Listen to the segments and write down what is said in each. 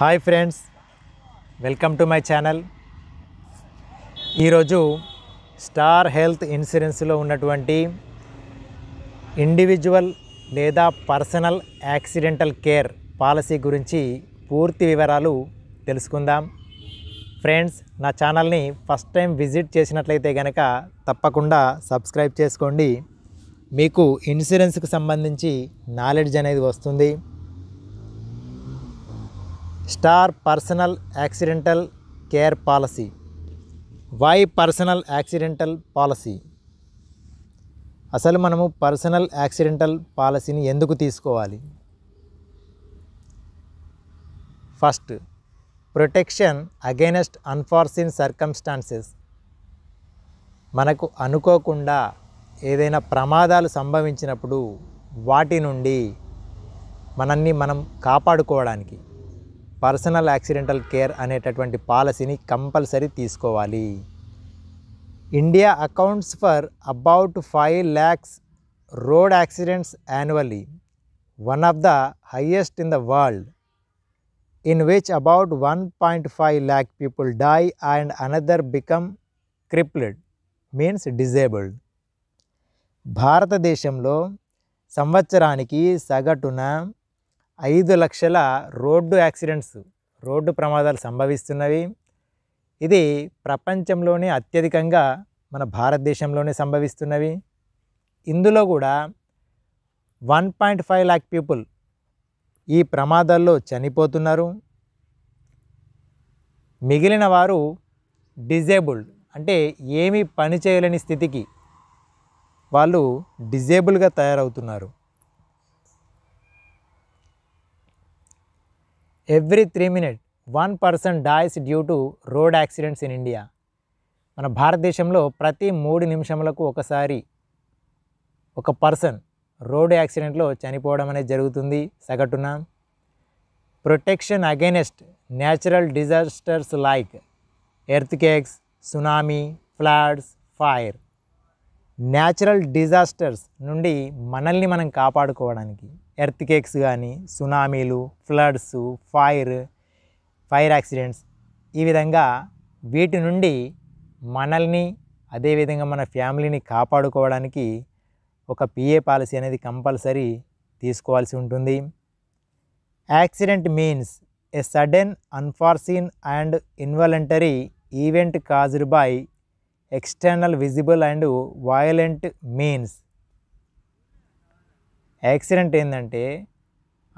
Hi friends welcome to my channel ఈరోజు star health ఇన్సూరెన్స్లో ఉన్నటువంటి ఇండివిజువల్ లేదా పర్సనల్ యాక్సిడెంటల్ కేర్ పాలసీ గురించి పూర్తి వివరాలు తెలుసుకుందాం ఫ్రెండ్స్ నా ఛానల్ని ఫస్ట్ టైం విజిట్ చేసినట్లయితే కనుక తప్పకుండా సబ్స్క్రైబ్ చేసుకోండి మీకు ఇన్సూరెన్స్కి సంబంధించి నాలెడ్జ్ అనేది వస్తుంది Star personal accidental care policy why personal accidental policy అసలు మనము పర్సనల్ యాక్సిడెంటల్ పాలసీని ఎందుకు తీసుకోవాలి first protection against unfortunate circumstances మనకు అనుకోకుండా ఏదైనా ప్రమాదాలు సంభవించినప్పుడు వాటి నుండి మనల్ని మనం కాపాడుకోవడానికి పర్సనల్ యాక్సిడెంటల్ కేర్ అనేటటువంటి పాలసీని కంపల్సరీ తీసుకోవాలి India accounts for about five lakhs road accidents annually one of the highest in the world in about one point five lakh people die and another become crippled means disabled భారతదేశంలో సంవత్సరానికి సగటున ఐదు లక్షల road accidents road ప్రమాదాలు సంభవిస్తున్నవి ఇది ప్రపంచంలోనే అత్యధికంగా మన భారతదేశంలోనే సంభవిస్తున్నవి ఇందులో కూడా one point five lakh people ఈ ప్రమాదాల్లో చనిపోతున్నారు మిగిలిన వారు డిజేబుల్డ్ అంటే ఏమీ పని చేయలేని స్థితికి వాళ్ళు డిజేబుల్గా తయారవుతున్నారు every three minute one person dies due to road accidents in India మన భారతదేశంలో ప్రతి మూడు నిమిషములకు ఒకసారి ఒక పర్సన్ రోడ్ యాక్సిడెంట్లో చనిపోవడం అనేది జరుగుతుంది సగటున protection against natural disasters like earthquakes tsunami floods fire natural disasters నుండి మనల్ని మనం కాపాడుకోవడానికి ఎర్త్ కేక్స్ కానీ సునామీలు ఫ్లడ్స్ ఫైర్ ఫైర్ యాక్సిడెంట్స్ ఈ విధంగా వీటి నుండి మనల్ని అదేవిధంగా మన ఫ్యామిలీని కాపాడుకోవడానికి ఒక పిఏ పాలసీ అనేది కంపల్సరీ తీసుకోవాల్సి ఉంటుంది accident means a sudden unforeseen and involuntary event caused by external visible and violent means accident ఏంటంటే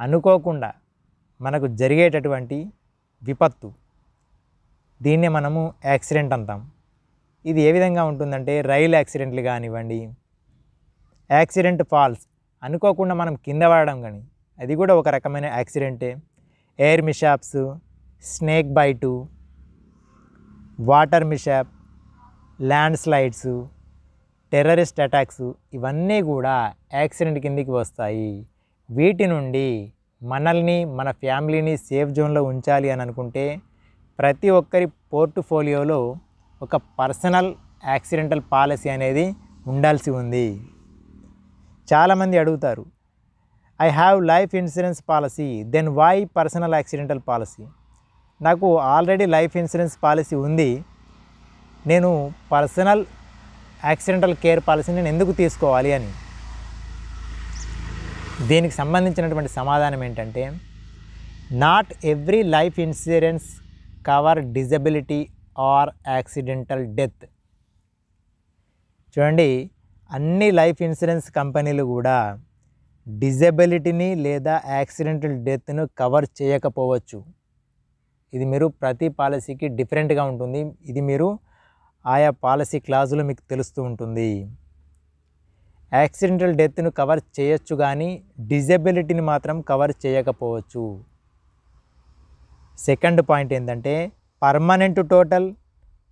అనుకోకుండా మనకు జరిగేటటువంటి విపత్తు దీన్నే మనము యాక్సిడెంట్ అంటాం ఇది ఏ విధంగా ఉంటుందంటే రైలు యాక్సిడెంట్లు కానివ్వండి యాక్సిడెంట్ ఫాల్స్ అనుకోకుండా మనం కింద పడడం కానీ అది కూడా ఒక రకమైన యాక్సిడెంటే air mishaps snake bite water mishap landslides terrorist attacks ఇవన్నీ కూడా యాక్సిడెంట్ కిందికి వస్తాయి వీటి నుండి మనల్ని మన ఫ్యామిలీని సేఫ్ జోన్లో ఉంచాలి అని అనుకుంటే ప్రతి ఒక్కరి పోర్ట్ఫోలియోలో ఒక పర్సనల్ యాక్సిడెంటల్ పాలసీ అనేది ఉండాల్సి ఉంది చాలామంది అడుగుతారు I have life insurance policy then why personal accidental policy నాకు ఆల్రెడీ లైఫ్ ఇన్సూరెన్స్ పాలసీ ఉంది నేను పర్సనల్ యాక్సిడెంటల్ కేర్ పాలసీని నేను ఎందుకు తీసుకోవాలి అని దీనికి సంబంధించినటువంటి సమాధానం ఏంటంటే not every life insurance cover disability or accidental death చూడండి అన్ని లైఫ్ ఇన్సూరెన్స్ కంపెనీలు కూడా డిజబిలిటీని లేదా యాక్సిడెంటల్ డెత్ను కవర్ చేయకపోవచ్చు ఇది మీరు ప్రతి పాలసీకి డిఫరెంట్గా ఉంటుంది ఇది మీరు ఆయా పాలసీ క్లాజులు మీకు తెలుస్తూ ఉంటుంది యాక్సిడెంటల్ డెత్ను కవర్ చేయొచ్చు కానీ డిజబిలిటీని మాత్రం కవర్ చేయకపోవచ్చు సెకండ్ పాయింట్ ఏంటంటే permanent total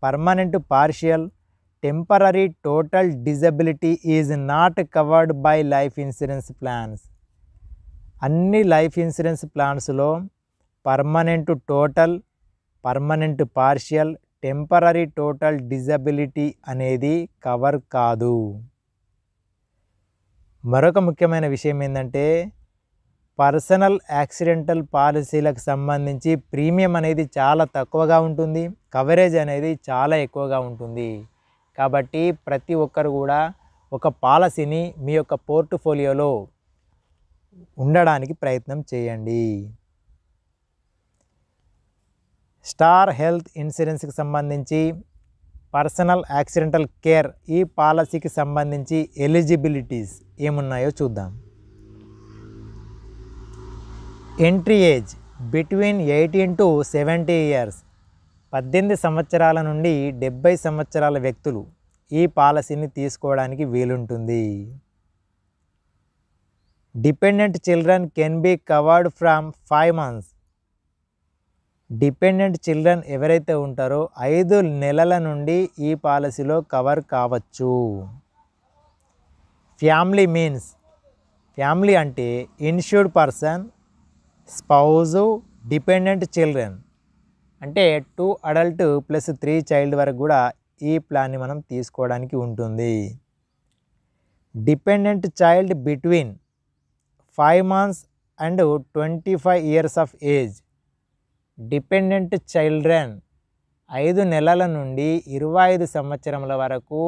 permanent partial temporary total disability is not covered by life insurance plans అన్ని లైఫ్ ఇన్సూరెన్స్ ప్లాన్స్లో permanent total permanent partial temporary total disability అనేది కవర్ కాదు మరొక ముఖ్యమైన విషయం ఏంటంటే పర్సనల్ యాక్సిడెంటల్ పాలసీలకు సంబంధించి ప్రీమియం అనేది చాలా తక్కువగా ఉంటుంది కవరేజ్ అనేది చాలా ఎక్కువగా ఉంటుంది కాబట్టి ప్రతి ఒక్కరు కూడా ఒక పాలసీని మీ యొక్క పోర్ట్ఫోలియోలో ఉండడానికి ప్రయత్నం చేయండి స్టార్ హెల్త్ ఇన్సూరెన్స్కి సంబంధించి పర్సనల్ యాక్సిడెంటల్ కేర్ ఈ పాలసీకి సంబంధించి ఎలిజిబిలిటీస్ ఏమున్నాయో చూద్దాం entry age between eighteen to seventy years పద్దెనిమిది సంవత్సరాల నుండి డెబ్బై సంవత్సరాల వ్యక్తులు ఈ పాలసీని తీసుకోవడానికి వీలుంటుంది dependent children can be covered from five months dependent children ఎవరైతే ఉంటారో ఐదు నెలల నుండి ఈ పాలసీలో కవర్ కావచ్చు ఫ్యామిలీ మీన్స్ ఫ్యామిలీ అంటే insured person spouse dependent children అంటే two adult plus three child వరకు కూడా ఈ ప్లాన్ని మనం తీసుకోవడానికి ఉంటుంది dependent child between five months and twenty five years of age dependent children ఐదు నెలల నుండి ఇరవై ఐదు సంవత్సరముల వరకు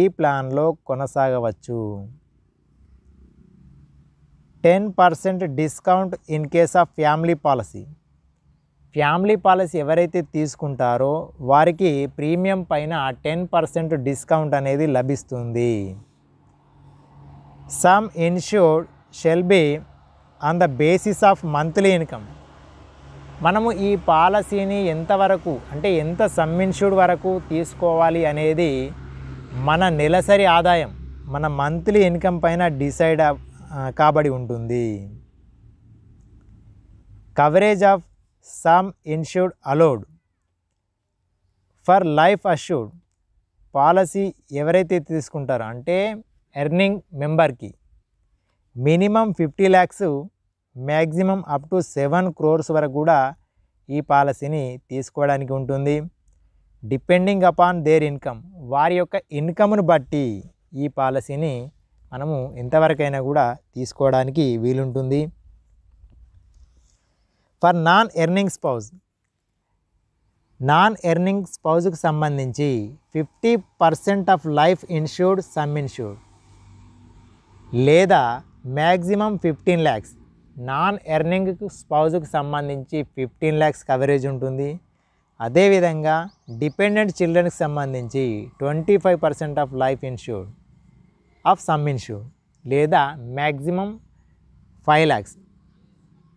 ఈ ప్లాన్లో కొనసాగవచ్చు ten percent discount in case of family policy family policy ఎవరైతే తీసుకుంటారో వారికి ప్రీమియం పైన టెన్ పర్సెంట్ డిస్కౌంట్ అనేది లభిస్తుంది sum insured shall be on the basis of monthly income మనము ఈ పాలసీని ఎంతవరకు అంటే ఎంత సమ్మిన్షుడ్ వరకు తీసుకోవాలి అనేది మన నెలసరి ఆదాయం మన మంత్లీ ఇన్కమ్ పైన డిసైడ్ కాబడి ఉంటుంది coverage of sum insured allowed for life assured policy ఎవరైతే తీసుకుంటారో అంటే ఎర్నింగ్ మెంబర్కి minimum fifty lakhs maximum up to seven crores వరకు కూడా ఈ పాలసీని తీసుకోవడానికి ఉంటుంది డిపెండింగ్ అపాన్ దేర్ ఇన్కమ్ వారి యొక్క ఇన్కమ్ను బట్టి ఈ పాలసీని మనము ఎంతవరకైనా కూడా తీసుకోవడానికి వీలుంటుంది for non earning spouse non earning స్పౌజ్కి సంబంధించి fifty percent of life insured sum insured లేదా maximum fifteen lakhs non earning స్పౌజ్కి సంబంధించి ఫిఫ్టీన్ ల్యాక్స్ కవరేజ్ ఉంటుంది అదేవిధంగా డిపెండెంట్ చిల్డ్రన్కి సంబంధించి twenty five percent of life insure of sum insure లేదా మ్యాక్సిమం ఫైవ్ ల్యాక్స్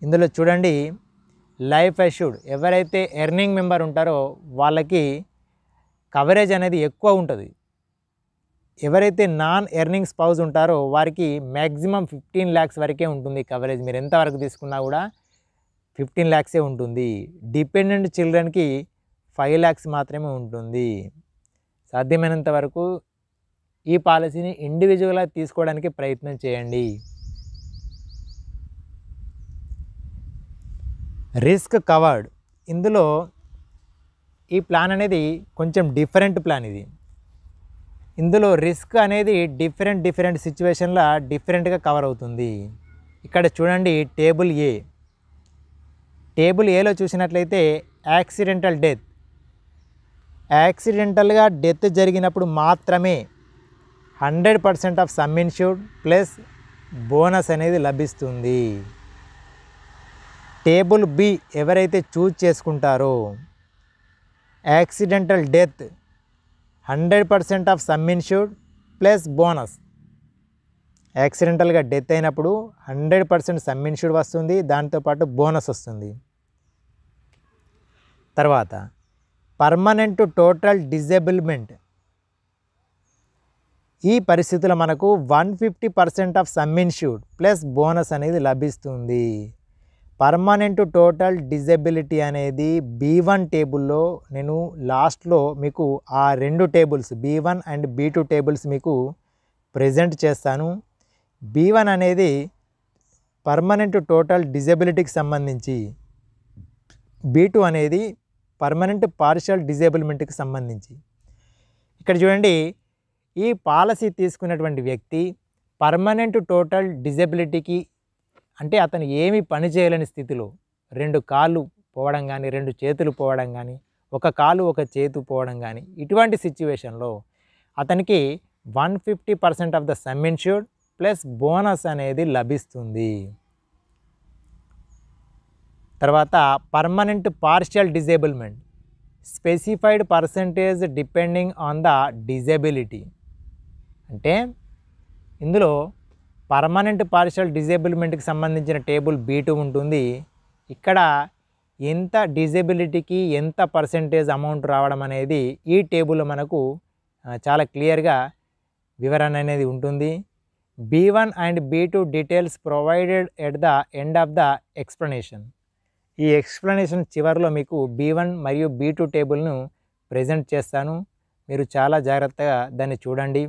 ఇందులో చూడండి లైఫ్ అష్యూర్డ్ ఎవరైతే ఎర్నింగ్ మెంబర్ ఉంటారో వాళ్ళకి కవరేజ్ అనేది ఎక్కువ ఉంటుంది ఎవరైతే నాన్ ఎర్నింగ్ స్పౌజ్ ఉంటారో వారికి మ్యాక్సిమం ఫిఫ్టీన్ ల్యాక్స్ వరకే ఉంటుంది కవరేజ్ మీరు ఎంతవరకు తీసుకున్నా కూడా ఫిఫ్టీన్ ల్యాక్సే ఉంటుంది డిపెండెంట్ చిల్డ్రన్కి ఫైవ్ ల్యాక్స్ మాత్రమే ఉంటుంది సాధ్యమైనంత వరకు ఈ పాలసీని ఇండివిజువల్గా తీసుకోవడానికి ప్రయత్నం చేయండి రిస్క్ కవర్డ్ ఇందులో ఈ ప్లాన్ అనేది కొంచెం డిఫరెంట్ ప్లాన్ ఇది ఇందులో రిస్క్ అనేది డిఫరెంట్ డిఫరెంట్ సిచ్యువేషన్లో డిఫరెంట్గా కవర్ అవుతుంది ఇక్కడ చూడండి టేబుల్ ఏ టేబుల్ ఏలో చూసినట్లయితే యాక్సిడెంటల్ డెత్ యాక్సిడెంటల్గా డెత్ జరిగినప్పుడు మాత్రమే hundred percent of sum insured plus bonus అనేది లభిస్తుంది టేబుల్ బి ఎవరైతే చూజ్ చేసుకుంటారో accidental death hundred percent of sum insured plus bonus యాక్సిడెంటల్గా డెత్ అయినప్పుడు హండ్రెడ్ పర్సెంట్ సమ్ ఇన్ష్యూర్డ్ వస్తుంది దాంతోపాటు బోనస్ వస్తుంది తర్వాత పర్మనెంట్ టోటల్ డిజేబుల్మెంట్ ఈ పరిస్థితుల్లో మనకు one fifty percent of sum insured plus bonus అనేది లభిస్తుంది పర్మనెంట్ టోటల్ డిజబిలిటీ అనేది బీ వన్ టేబుల్లో నేను లాస్ట్లో మీకు ఆ రెండు tables B one and B two tables మీకు ప్రజెంట్ చేస్తాను బీ వన్ అనేది పర్మనెంట్ టోటల్ డిజబిలిటీకి సంబంధించి బీ టూ అనేది పర్మనెంట్ పార్షియల్ డిజేబుల్మెంట్కి సంబంధించి ఇక్కడ చూడండి ఈ పాలసీ తీసుకున్నటువంటి వ్యక్తి పర్మనెంట్ టోటల్ డిజబిలిటీకి అంటే అతను ఏమి పని చేయలేని స్థితిలో రెండు కాళ్ళు పోవడం కానీ రెండు చేతులు పోవడం కానీ ఒక కాలు ఒక చేతు పోవడం కానీ ఇటువంటి సిచ్యువేషన్లో అతనికి one fifty percent of the sum insured plus bonus అనేది లభిస్తుంది తర్వాత permanent partial disablement specified percentage depending on the disability అంటే ఇందులో పర్మనెంట్ పార్షల్ డిజేబుల్మెంట్కి సంబంధించిన టేబుల్ బీటు ఉంటుంది ఇక్కడ ఎంత డిజేబిలిటీకి ఎంత పర్సెంటేజ్ అమౌంట్ రావడం అనేది ఈ టేబుల్ మనకు చాలా క్లియర్గా వివరణ అనేది ఉంటుంది B one and B two details provided at the end of the explanation ఈ ఎక్స్ప్లెనేషన్ చివరిలో మీకు బీ వన్ మరియు బీ టూ టేబుల్ను ప్రజెంట్ చేస్తాను మీరు చాలా జాగ్రత్తగా దాన్ని చూడండి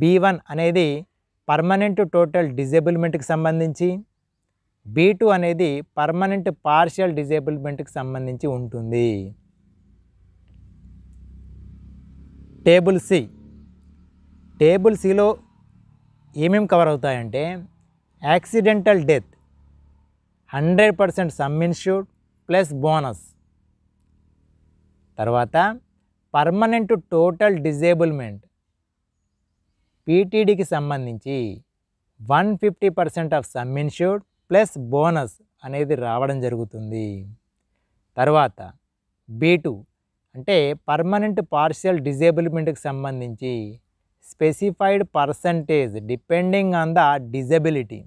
బీ వన్ అనేది పర్మనెంట్ టోటల్ డిజేబుల్మెంట్కి సంబంధించి బీ టూ అనేది పర్మనెంట్ పార్షియల్ డిజేబుల్మెంట్కి సంబంధించి ఉంటుంది టేబుల్ సి టేబుల్ సిలో ఏమేమి కవర్ అవుతాయంటే accidental death hundred percent sum insured plus bonus తర్వాత పర్మనెంట్ టోటల్ డిజేబుల్మెంట్ పీటీడీకి సంబంధించి one fifty percent of sum insured plus bonus అనేది రావడం జరుగుతుంది తర్వాత బీ టూ అంటే పర్మనెంట్ పార్షియల్ డిజేబుల్మెంట్కి సంబంధించి specified percentage depending on the disability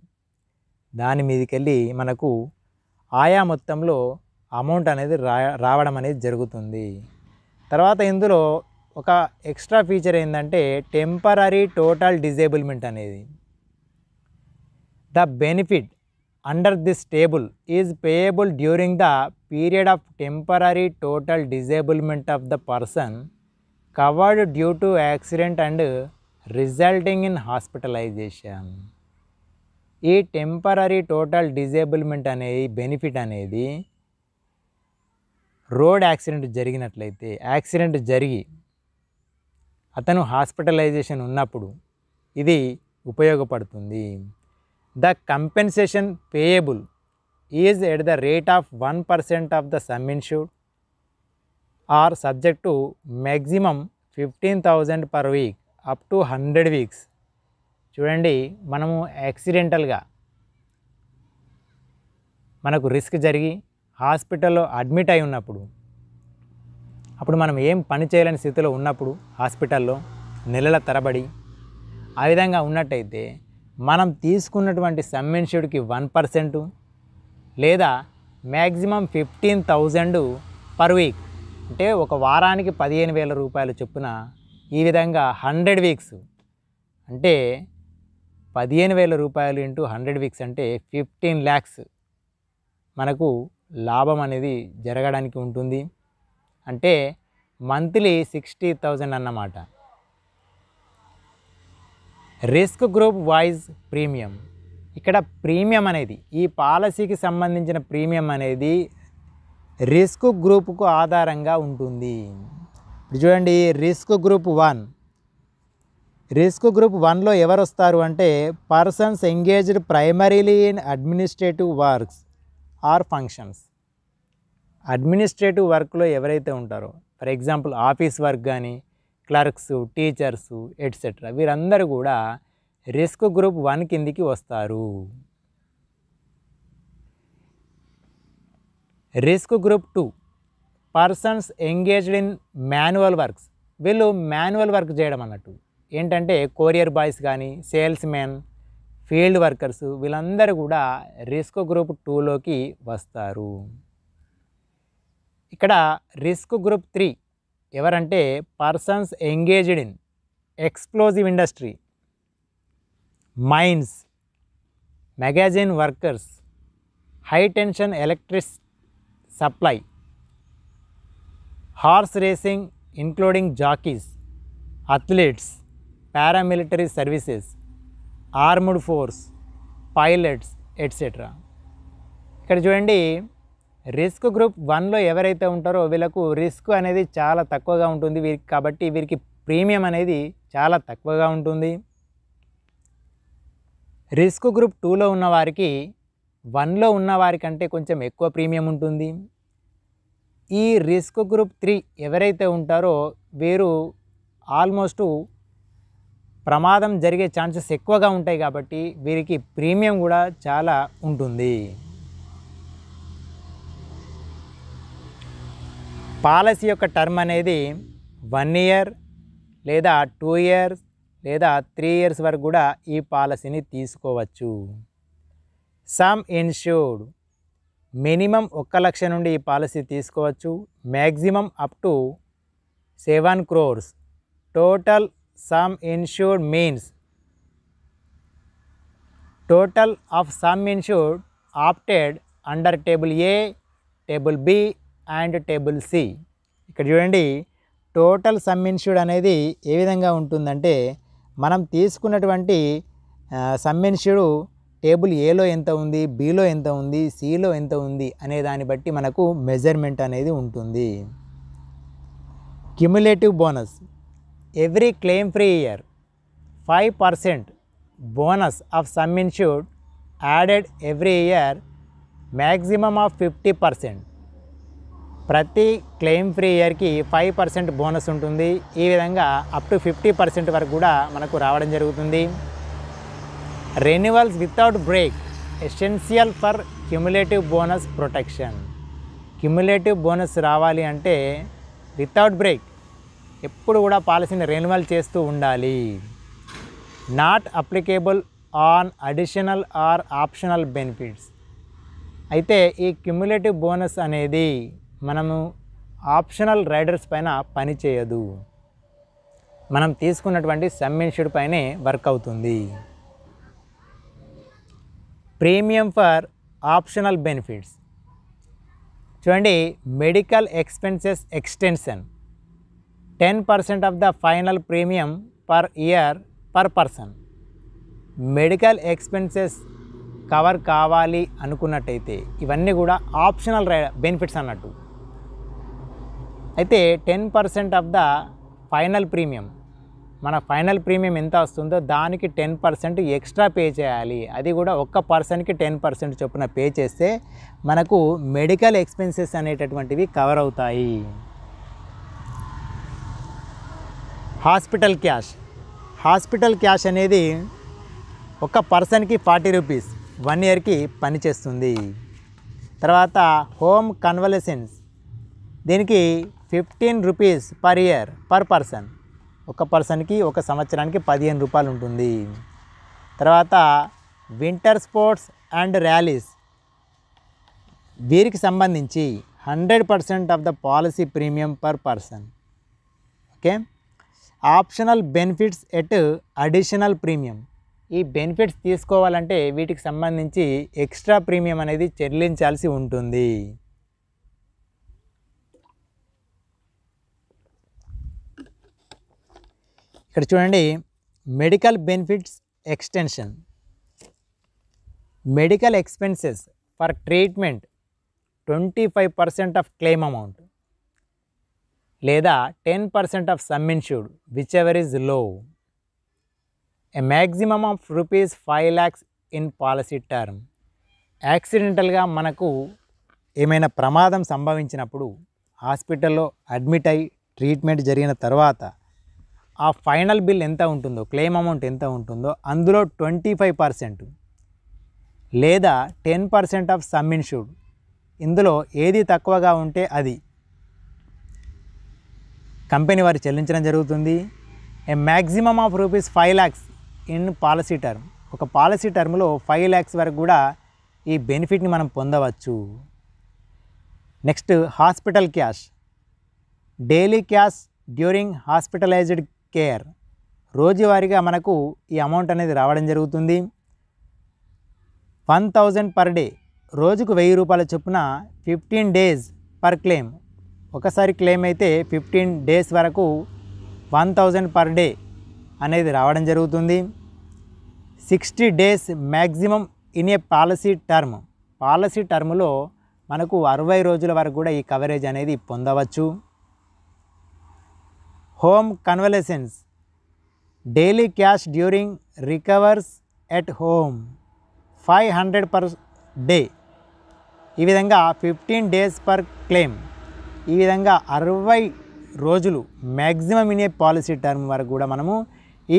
దాని మీదకెళ్ళి మనకు ఆయా మొత్తంలో అమౌంట్ అనేది రా రావడం అనేది జరుగుతుంది తర్వాత ఇందులో ఒక ఎక్స్ట్రా ఫీచర్ ఏంటంటే టెంపరీ టోటల్ డిజేబుల్మెంట్ అనేది the benefit under this table is payable during the period of temporary total disablement of the person covered due to accident and resulting in hospitalisation ఈ టెంపరీ టోటల్ డిజేబుల్మెంట్ అనేది benefit అనేది road accident జరిగినట్లయితే accident జరిగి అతను hospitalisation ఉన్నప్పుడు ఇది ఉపయోగపడుతుంది the compensation payable is at the rate of one percent of the sum insured or subject to fifteen thousand per week up to hundred weeks చూడండి మనము యాక్సిడెంటల్గా మనకు రిస్క్ జరిగి హాస్పిటల్లో అడ్మిట్ అయి ఉన్నప్పుడు అప్పుడు మనం ఏం పని చేయలేని స్థితిలో ఉన్నప్పుడు హాస్పిటల్లో నెలల తరబడి ఆ విధంగా ఉన్నట్టయితే మనం తీసుకున్నటువంటి సమ్మెన్షుడ్కి వన్ పర్సెంట్ లేదా maximum fifteen thousand per week అంటే ఒక వారానికి పదిహేను వేల రూపాయలు చొప్పున ఈ విధంగా హండ్రెడ్ వీక్స్ అంటే పదిహేను వేల రూపాయలు ఇంటూ హండ్రెడ్ వీక్స్ అంటే ఫిఫ్టీన్ ల్యాక్స్ మనకు లాభం అనేది జరగడానికి ఉంటుంది అంటే మంత్లీ సిక్స్టీ థౌజండ్ అన్నమాట రిస్క్ గ్రూప్ వైజ్ ప్రీమియం ఇక్కడ ప్రీమియం అనేది ఈ పాలసీకి సంబంధించిన ప్రీమియం అనేది రిస్క్ గ్రూప్కు ఆధారంగా ఉంటుంది చూడండి risk group one risk group వన్లో ఎవరు వస్తారు అంటే persons engaged primarily in administrative works or functions administrative వర్క్లో ఎవరైతే ఉంటారో ఫర్ ఎగ్జాంపుల్ ఆఫీస్ వర్క్ కానీ క్లర్క్స్ టీచర్స్ ఎట్సెట్రా వీరందరూ కూడా రిస్క్ గ్రూప్ వన్ కిందికి వస్తారు risk group two persons engaged in manual works వీళ్ళు మాన్యువల్ వర్క్ చేయడం అన్నట్టు ఏంటంటే కొరియర్ బాయ్స్ కానీ సేల్స్ మ్యాన్ ఫీల్డ్ వర్కర్స్ వీళ్ళందరూ కూడా రిస్క్ గ్రూప్ టూలోకి వస్తారు ఇక్కడ రిస్క్ గ్రూప్ త్రీ ఎవరంటే persons engaged in explosive industry mines magazine workers high tension electric supply horse racing including jockeys athletes paramilitary services armed force pilots etcetera ఇక్కడ చూడండి risk group వన్లో ఎవరైతే ఉంటారో వీళ్ళకు రిస్క్ అనేది చాలా తక్కువగా ఉంటుంది వీరికి కాబట్టి వీరికి ప్రీమియం అనేది చాలా తక్కువగా ఉంటుంది రిస్క్ గ్రూప్ టూలో ఉన్నవారికి వన్లో ఉన్నవారికంటే కొంచెం ఎక్కువ ప్రీమియం ఉంటుంది ఈ రిస్క్ గ్రూప్ త్రీ ఎవరైతే ఉంటారో వీరు ఆల్మోస్ట్ ప్రమాదం జరిగే ఛాన్సెస్ ఎక్కువగా ఉంటాయి కాబట్టి వీరికి ప్రీమియం కూడా చాలా ఉంటుంది పాలసీ యొక్క టర్మ్ అనేది వన్ ఇయర్ లేదా టూ ఇయర్స్ లేదా త్రీ ఇయర్స్ వరకు కూడా ఈ పాలసీని తీసుకోవచ్చు సమ్ ఇన్ష్యూర్డ్ మినిమం ఒక్క లక్ష నుండి ఈ పాలసీ తీసుకోవచ్చు maximum up to seven crores total sum insured means total of sum insured opted under table A table B and table C ఇక్కడ చూడండి టోటల్ సమ్ ఇన్ష్యూడ్ అనేది ఏ విధంగా ఉంటుందంటే మనం తీసుకున్నటువంటి సమ్ ఇన్ష్యూడ్ టేబుల్ ఏలో ఎంత ఉంది బీలో ఎంత ఉంది సిలో ఎంత ఉంది అనే దాన్ని బట్టి మనకు మెజర్మెంట్ అనేది ఉంటుంది cumulative bonus every claim free year five percent bonus of sum insured added every year maximum of fifty percent ప్రతి క్లెయిమ్ ఫ్రీ ఇయర్కి ఫైవ్ పర్సెంట్ బోనస్ ఉంటుంది ఈ విధంగా అప్ టు ఫిఫ్టీ పర్సెంట్ వరకు కూడా మనకు రావడం జరుగుతుంది renewals without break essential for cumulative bonus protection cumulative bonus రావాలి అంటే వితౌట్ బ్రేక్ ఎప్పుడు కూడా పాలసీని రెన్యువల్ చేస్తూ ఉండాలి not applicable on additional or optional benefits అయితే ఈ క్యుములేటివ్ బోనస్ అనేది మనము ఆప్షనల్ రైడర్స్ పైన పని చేయదు మనం తీసుకున్నటువంటి సమ్మిన్షుడ్ పైనే వర్క్ అవుతుంది ప్రీమియం ఫర్ ఆప్షనల్ బెనిఫిట్స్ చూడండి medical expenses extension ten percent of the final premium per year per person medical expenses cover కావాలి అనుకున్నట్టయితే ఇవన్నీ కూడా ఆప్షనల్ బెనిఫిట్స్ అన్నట్టు అయితే ten percent of the final premium మన ఫైనల్ ప్రీమియం ఎంత వస్తుందో దానికి టెన్ పర్సెంట్ ఎక్స్ట్రా పే చేయాలి అది కూడా ఒక్క పర్సన్కి టెన్ పర్సెంట్ చొప్పున పే చేస్తే మనకు మెడికల్ ఎక్స్పెన్సెస్ అనేటటువంటివి కవర్ అవుతాయి హాస్పిటల్ క్యాష్ హాస్పిటల్ క్యాష్ అనేది ఒక పర్సన్కి ఫార్టీ రూపీస్ వన్ ఇయర్కి పనిచేస్తుంది తర్వాత హోమ్ కన్వలసెన్స్ దీనికి fifteen rupees per year per person ఒక పర్సన్కి ఒక సంవత్సరానికి పదిహేను రూపాయలు ఉంటుంది తర్వాత వింటర్ స్పోర్ట్స్ అండ్ ర్యాలీస్ వీరికి సంబంధించి hundred percent of the policy premium per person okay optional benefits at additional premium ఈ బెనిఫిట్స్ తీసుకోవాలంటే వీటికి సంబంధించి ఎక్స్ట్రా ప్రీమియం అనేది చెల్లించాల్సి ఉంటుంది ఇక్కడ చూడండి medical benefits extension medical expenses for treatment twenty five percent of claim amount లేదా ten percent of sum insured whichever is low a maximum of rupees five lakhs in policy term యాక్సిడెంటల్గా మనకు ఏమైనా ప్రమాదం సంభవించినప్పుడు హాస్పిటల్లో అడ్మిట్ అయి treatment జరిగిన తర్వాత ఆ ఫైనల్ బిల్ ఎంత ఉంటుందో క్లెయిమ్ అమౌంట్ ఎంత ఉంటుందో అందులో ట్వంటీ ఫైవ్ పర్సెంట్ లేదా ten percent of sum insured ఇందులో ఏది తక్కువగా ఉంటే అది కంపెనీ వారు చెల్లించడం జరుగుతుంది a maximum of rupees five lakhs in policy term ఒక పాలసీ టర్మ్లో ఫైవ్ ల్యాక్స్ వరకు కూడా ఈ బెనిఫిట్ని మనం పొందవచ్చు next hospital cash daily cash during hospitalised care రోజువారీగా మనకు ఈ అమౌంట్ అనేది రావడం జరుగుతుంది వన్ థౌజండ్ పర్ డే రోజుకు వెయ్యి రూపాయల చొప్పున ఫిఫ్టీన్ డేస్ పర్ క్లెయిమ్ ఒకసారి క్లెయిమ్ అయితే ఫిఫ్టీన్ డేస్ వరకు వన్ థౌజండ్ పర్ డే అనేది రావడం జరుగుతుంది sixty days maximum in a policy term policy టర్మ్లో మనకు అరవై రోజుల వరకు కూడా ఈ కవరేజ్ అనేది పొందవచ్చు home convalescence daily cash during recovers at home five hundred per day ఈ విధంగా ఫిఫ్టీన్ డేస్ పర్ క్లెయిమ్ ఈ విధంగా అరవై రోజులు maximum in a policy term వరకు కూడా మనము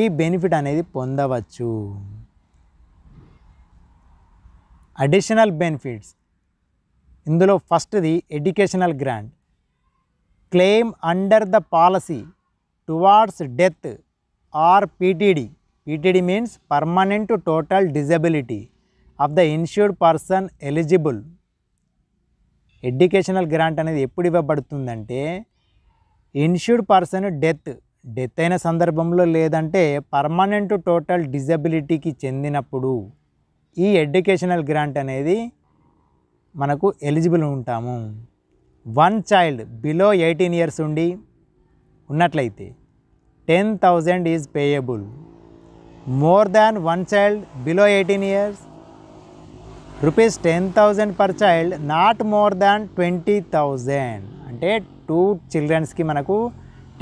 ఈ బెనిఫిట్ అనేది పొందవచ్చు అడిషనల్ బెనిఫిట్స్ ఇందులో ఫస్ట్ది educational grant claim under the policy towards death or PTD PTD means permanent total disability of the insured person eligible educational grant అనేది ఎప్పుడు ఇవ్వబడుతుందంటే ఇన్ష్యూర్డ్ పర్సన్ డెత్ డెత్ అయిన సందర్భంలో లేదంటే పర్మనెంట్ టోటల్ డిజబిలిటీకి చెందినప్పుడు ఈ ఎడ్యుకేషనల్ గ్రాంట్ అనేది మనకు ఎలిజిబుల్ ఉంటాము one child below eighteen years ఉండి ఉన్నట్లయితే ten is payable more than one child below eighteen years rupees ten thousand per child not more than twenty thousand అంటే టూ చిల్డ్రన్స్కి మనకు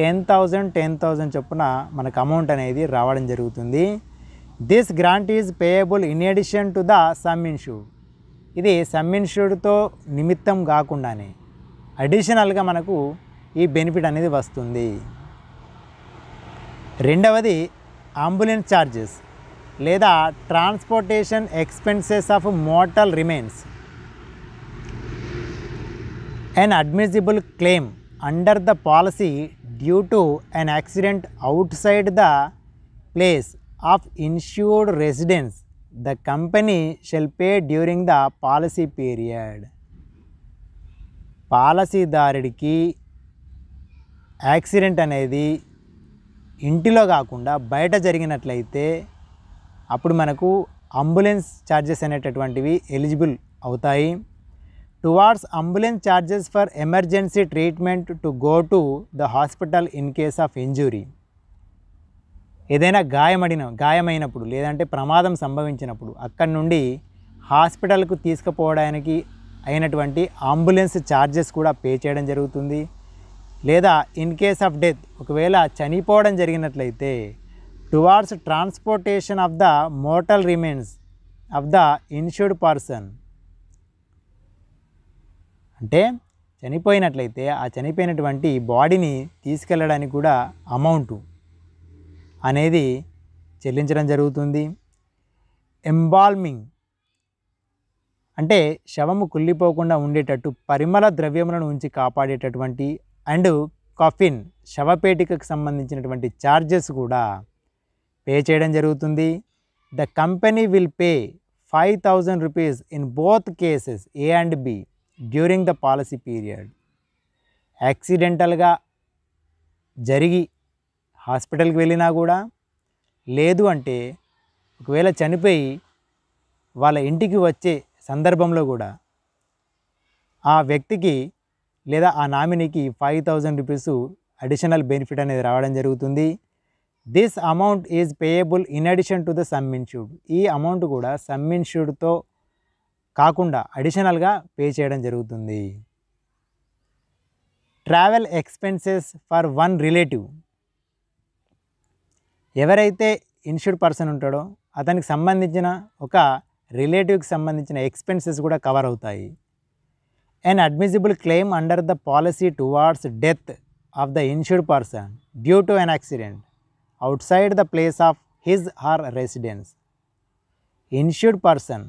ten thousand ten thousand చొప్పున మనకు amount అనేది రావడం జరుగుతుంది this grant is payable in addition to the sum insured ఇది sum ఇన్షూర్డ్తో నిమిత్తం కాకుండానే అడిషనల్గా మనకు ఈ బెనిఫిట్ అనేది వస్తుంది రెండవది అంబులెన్స్ ఛార్జెస్ లేదా transportation expenses of mortal remains an admissible claim under the policy due to an accident outside the place of insured residence the company shall pay during the policy period పాలసీదారుడికి accident అనేది ఇంటిలో కాకుండా బయట జరిగినట్లయితే అప్పుడు మనకు ambulance charges అనేటటువంటివి eligible అవుతాయి towards ambulance charges for emergency treatment to go to the hospital in case of injury ఏదైనా గాయమడిన గాయమైనప్పుడు లేదంటే ప్రమాదం సంభవించినప్పుడు అక్కడి నుండి హాస్పిటల్కు తీసుకుపోవడానికి అయినటువంటి అంబులెన్స్ ఛార్జెస్ కూడా పే చేయడం జరుగుతుంది లేదా ఇన్ కేస్ ఆఫ్ డెత్ ఒకవేళ చనిపోవడం జరిగినట్లయితే towards transportation of the mortal remains of the insured person అంటే చనిపోయినట్లయితే ఆ చనిపోయినటువంటి బాడీని తీసుకెళ్ళడానికి కూడా అమౌంట్ అనేది చెల్లించడం జరుగుతుంది ఎంబాల్మింగ్ అంటే శవము కుళ్ళిపోకుండా ఉండేటట్టు పరిమళ ద్రవ్యములను ఉంచి కాపాడేటటువంటి అండ్ కఫిన్ శవపేటికకు సంబంధించినటువంటి ఛార్జెస్ కూడా పే చేయడం జరుగుతుంది the company will pay five thousand rupees in both cases A and B during the policy period యాక్సిడెంటల్గా జరిగి హాస్పిటల్కి వెళ్ళినా కూడా లేదు అంటే ఒకవేళ చనిపోయి వాళ్ళ ఇంటికి వచ్చే సందర్భంలో కూడా ఆ వ్యక్తికి లేదా ఆ నామినీకి five thousand rupees additional benefit అనేది రావడం జరుగుతుంది this amount is payable in addition to the sum insured ఈ అమౌంట్ కూడా సమ్ ఇన్షూర్డ్తో కాకుండా అడిషనల్గా పే చేయడం జరుగుతుంది travel expenses for one relative ఎవరైతే ఇన్సూర్డ్ పర్సన్ ఉంటాడో అతనికి సంబంధించిన ఒక రిలేటివ్కి సంబంధించిన ఎక్స్పెన్సెస్ కూడా కవర్ అవుతాయి an admissible claim under the policy towards death of the insured person due to an accident outside the place of his or her residence. Insured person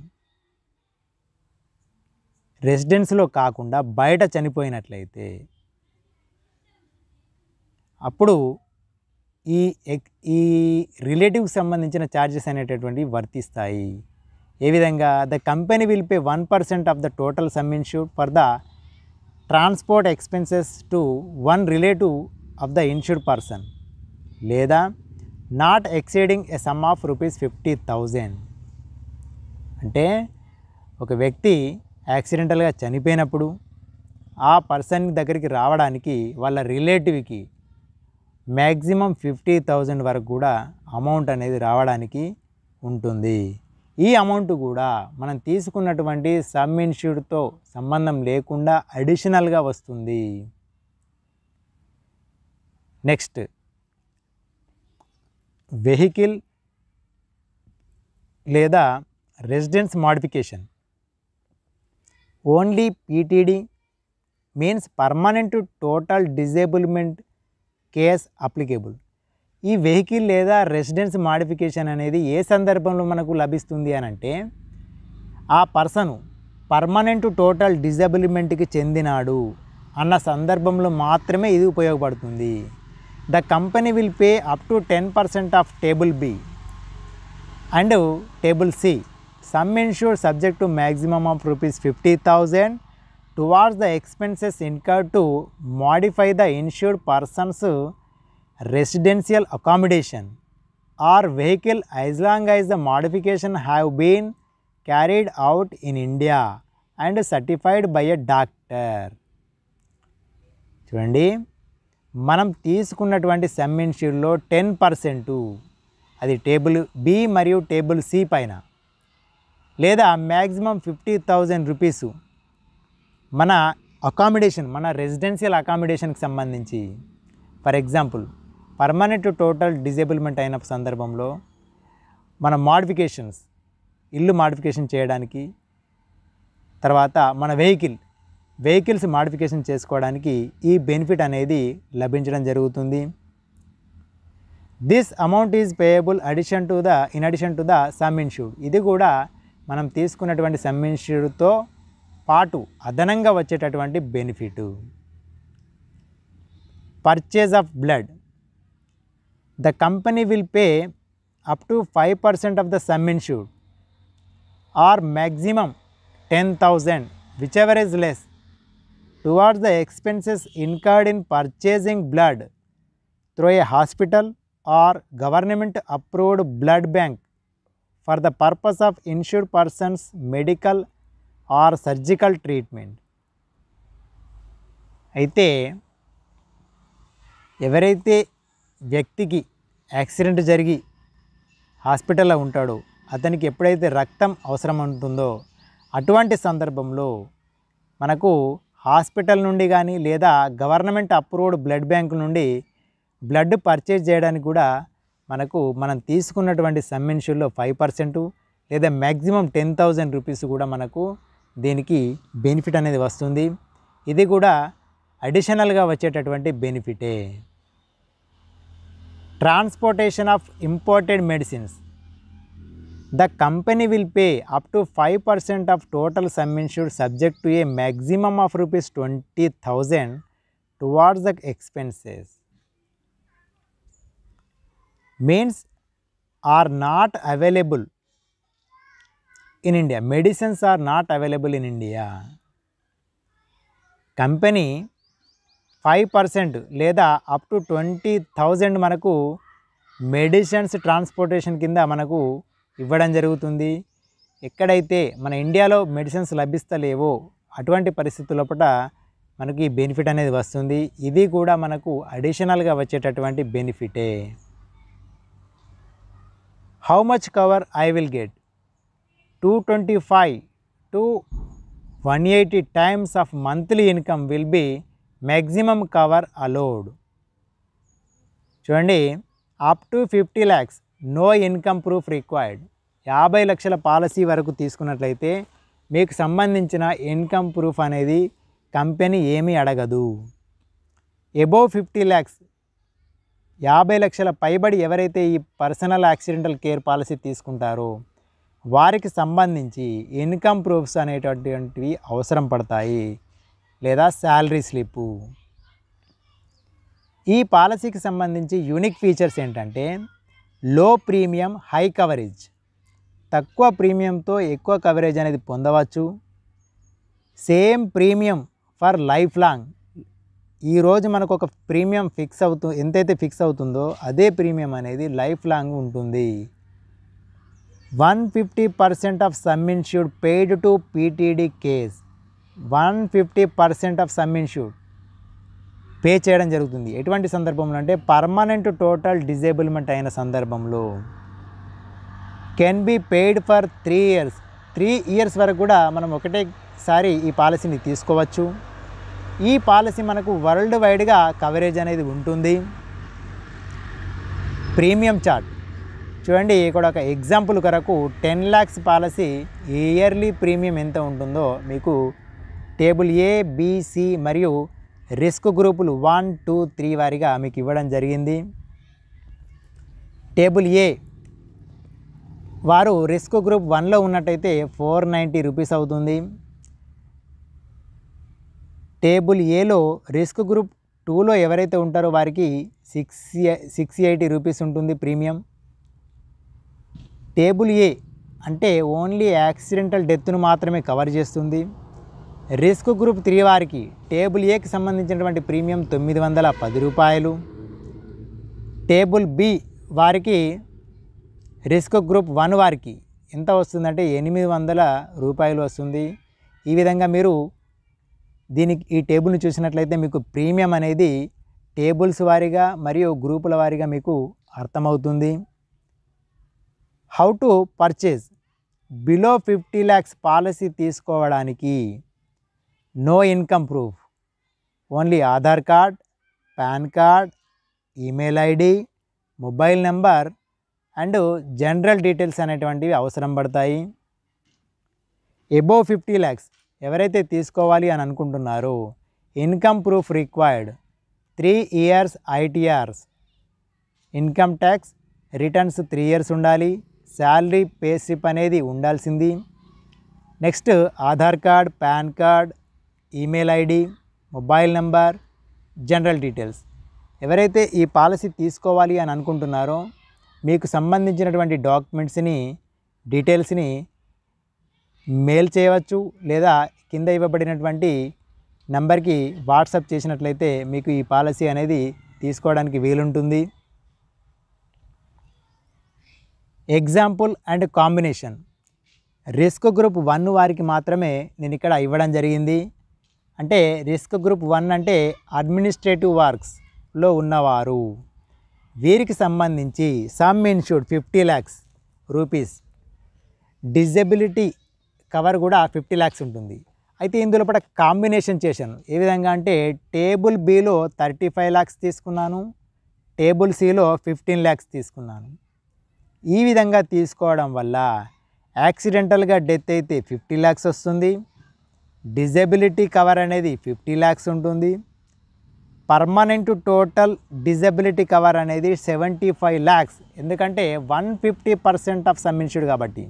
రెసిడెన్స్లో కాకుండా బయట చనిపోయినట్లయితే అప్పుడు ఈ ఈ రిలేటివ్కి సంబంధించిన ఛార్జెస్ అనేటటువంటివి వర్తిస్తాయి ఏ విధంగా the company will pay one percent of the total sum insured for the transport expenses to one relative of the insured person లేదా not exceeding a sum of rupees fifty thousand అంటే ఒక వ్యక్తి యాక్సిడెంటల్గా చనిపోయినప్పుడు ఆ పర్సన్ దగ్గరికి రావడానికి వాళ్ళ రిలేటివ్కి maximum fifty thousand వరకు కూడా అమౌంట్ అనేది రావడానికి ఉంటుంది ఈ అమౌంట్ కూడా మనం తీసుకున్నటువంటి సమ్ ఇన్సూర్డ్తో సంబంధం లేకుండా అడిషనల్గా వస్తుంది నెక్స్ట్ వెహికల్ లేదా residence modification only PTD means permanent total disablement case applicable ఈ వెహికల్ లేదా రెసిడెన్స్ మాడిఫికేషన్ అనేది ఏ సందర్భంలో మనకు లభిస్తుంది అని అంటే ఆ పర్సను పర్మనెంట్ టోటల్ డిజబిలిమెంట్కి చెందినాడు అన్న సందర్భంలో మాత్రమే ఇది ఉపయోగపడుతుంది the company will pay up to ten percent of table B and table C sum insure subject to maximum of rupees fifty thousand towards the expenses incur to modify the insured persons residential accommodation or vehicle as long as the modification have been carried out in India and certified by a doctor. చూడండి మనం తీసుకున్నటువంటి సమ్మిన్ షీట్లో ten percent అది table B మరియు table C పైన లేదా maximum fifty thousand rupees మన అకామిడేషన్ మన రెసిడెన్షియల్ అకామిడేషన్కి సంబంధించి for example permanent total disablement అయిన సందర్భంలో మన మాడిఫికేషన్స్ ఇల్లు మాడిఫికేషన్ చేయడానికి తర్వాత మన వెహికల్ వెహికల్స్ మాడిఫికేషన్ చేసుకోవడానికి ఈ బెనిఫిట్ అనేది లభించడం జరుగుతుంది this amount is payable addition to the in addition to the sum insured ఇది కూడా మనం తీసుకున్నటువంటి సమ్ ఇన్ష్యూర్డ్తో పాటు అదనంగా వచ్చేటటువంటి benefit purchase of blood the company will pay up to 5% of the sum insured or maximum 10,000 whichever is less towards the expenses incurred in purchasing blood through a hospital or government approved blood bank for the purpose of insured person's medical or surgical treatment. అయితే ఎవరైతే వ్యక్తికి accident జరిగి హాస్పిటల్లో ఉంటాడో అతనికి ఎప్పుడైతే రక్తం అవసరం ఉంటుందో అటువంటి సందర్భంలో మనకు హాస్పిటల్ నుండి కానీ లేదా గవర్నమెంట్ అప్రూవ్డ్ బ్లడ్ బ్యాంక్ నుండి బ్లడ్ పర్చేజ్ చేయడానికి కూడా మనకు మనం తీసుకున్నటువంటి సమ్మెన్షన్లో ఫైవ్ పర్సెంట్ లేదా మ్యాక్సిమం టెన్ థౌజండ్ రూపీస్ కూడా మనకు దీనికి బెనిఫిట్ అనేది వస్తుంది ఇది కూడా అడిషనల్గా వచ్చేటటువంటి బెనిఫిటే Transportation of imported medicines. The company will pay up to 5% of total sum insured subject to a maximum of rupees 20,000 towards the expenses. Means are not available in India. Medicines are not available in India. Company five percent లేదా up to twenty thousand మనకు medicines transportation కింద మనకు ఇవ్వడం జరుగుతుంది ఎక్కడైతే మన ఇండియాలో medicines లభిస్తలేవో అటువంటి పరిస్థితుల పట మనకి బెనిఫిట్ అనేది వస్తుంది ఇది కూడా మనకు అడిషనల్గా వచ్చేటటువంటి బెనిఫిటే how much cover I will get two twenty five to one eighty times of monthly income will be maximum cover allowed చూడండి up to fifty lakhs no income proof required యాభై లక్షల పాలసీ వరకు తీసుకున్నట్లయితే మీకు సంబంధించిన ఇన్కమ్ ప్రూఫ్ అనేది company ఏమీ అడగదు ఎబోవ్ ఫిఫ్టీ ల్యాక్స్ యాభై లక్షల పైబడి ఎవరైతే ఈ పర్సనల్ యాక్సిడెంటల్ కేర్ పాలసీ తీసుకుంటారో వారికి సంబంధించి ఇన్కమ్ ప్రూఫ్స్ అనేటటువంటివి అవసరం పడతాయి లేదా శాలరీ స్లిప్పు ఈ పాలసీకి సంబంధించి యూనిక్ ఫీచర్స్ ఏంటంటే లో ప్రీమియం హై కవరేజ్ తక్కువ ప్రీమియంతో ఎక్కువ కవరేజ్ అనేది పొందవచ్చు same premium for life long ఈరోజు మనకు ఒక ప్రీమియం ఫిక్స్ అవుతూ ఎంతైతే ఫిక్స్ అవుతుందో అదే ప్రీమియం అనేది లైఫ్ లాంగ్ ఉంటుంది one fifty percent of sum insured paid to PTD case one fifty percent of sum insured pay చేయడం జరుగుతుంది ఎటువంటి సందర్భంలో అంటే పర్మనెంట్ టోటల్ డిజేబుల్మెంట్ అయిన సందర్భంలో can be paid for three years three years వరకు కూడా మనం ఒకటేసారి ఈ పాలసీని తీసుకోవచ్చు ఈ పాలసీ మనకు వరల్డ్ వైడ్గా కవరేజ్ అనేది ఉంటుంది ప్రీమియం చార్ట్ చూడండి ఇక్కడ ఒక ఎగ్జాంపుల్ కొరకు ten lakhs policy yearly premium ఎంత ఉంటుందో మీకు టేబుల్ ఏ బీసీ మరియు రిస్క్ గ్రూపులు వన్ టూ త్రీ వారిగా మీకు ఇవ్వడం జరిగింది టేబుల్ ఏ వారు రిస్క్ గ్రూప్ వన్లో ఉన్నట్టయితే ఫోర్ నైంటీ రూపీస్ అవుతుంది టేబుల్ ఏలో రిస్క్ గ్రూప్ టూలో ఎవరైతే ఉంటారో వారికి సిక్స్ సిక్స్ ఎయిటీ రూపీస్ ఉంటుంది ప్రీమియం టేబుల్ ఏ అంటే ఓన్లీ యాక్సిడెంటల్ డెత్ను మాత్రమే కవర్ చేస్తుంది రిస్క్ గ్రూప్ త్రీ వారికి టేబుల్ ఏకి సంబంధించినటువంటి ప్రీమియం తొమ్మిది వందల పది రూపాయలు టేబుల్ బి వారికి రిస్క్ గ్రూప్ వన్ వారికి ఎంత వస్తుందంటే ఎనిమిది వందల రూపాయలు వస్తుంది ఈ విధంగా మీరు దీనికి ఈ టేబుల్ని చూసినట్లయితే మీకు ప్రీమియం అనేది టేబుల్స్ వారీగా మరియు గ్రూపుల వారీగా మీకు అర్థమవుతుంది how to purchase below fifty lakhs policy తీసుకోవడానికి no income proof only Aadhaar card PAN card email ID mobile number and general details అనేటువంటివి అవసరం పడతాయి ఎబోవ్ ఫిఫ్టీ ల్యాక్స్ ఎవరైతే తీసుకోవాలి అని అనుకుంటున్నారో income proof required three years ITRs income tax returns three years ఉండాలి salary payslip అనేది ఉండాల్సింది next Aadhaar card PAN card email ID mobile number general details ఎవరైతే ఈ పాలసీ తీసుకోవాలి అని అనుకుంటున్నారో మీకు సంబంధించినటువంటి డాక్యుమెంట్స్ని డీటెయిల్స్ని మెయిల్ చేయవచ్చు లేదా కింద ఇవ్వబడినటువంటి నంబర్కి వాట్సాప్ చేసినట్లయితే మీకు ఈ పాలసీ అనేది తీసుకోవడానికి వీలుంటుంది example and combination risk group one వారికి మాత్రమే నేను ఇక్కడ ఇవ్వడం జరిగింది అంటే రిస్క్ గ్రూప్ వన్ అంటే అడ్మినిస్ట్రేటివ్ వర్క్స్లో ఉన్నవారు వీరికి సంబంధించి sum insured fifty lakhs rupees disability cover కూడా ఫిఫ్టీ ల్యాక్స్ ఉంటుంది అయితే ఇందులో పట కాంబినేషన్ చేశాను ఏ విధంగా అంటే టేబుల్ బిలో థర్టీ ఫైవ్ ల్యాక్స్ తీసుకున్నాను టేబుల్ సిలో ఫిఫ్టీన్ ల్యాక్స్ తీసుకున్నాను ఈ విధంగా తీసుకోవడం వల్ల యాక్సిడెంటల్గా డెత్ అయితే ఫిఫ్టీ ల్యాక్స్ వస్తుంది డిజబిలిటీ కవర్ అనేది ఫిఫ్టీ ల్యాక్స్ ఉంటుంది పర్మనెంట్ టోటల్ డిజబిలిటీ కవర్ అనేది సెవెంటీ ఫైవ్ ల్యాక్స్ ఎందుకంటే వన్ ఫిఫ్టీ పర్సెంట్ ఆఫ్ సమ్మిన్షుడ్ కాబట్టి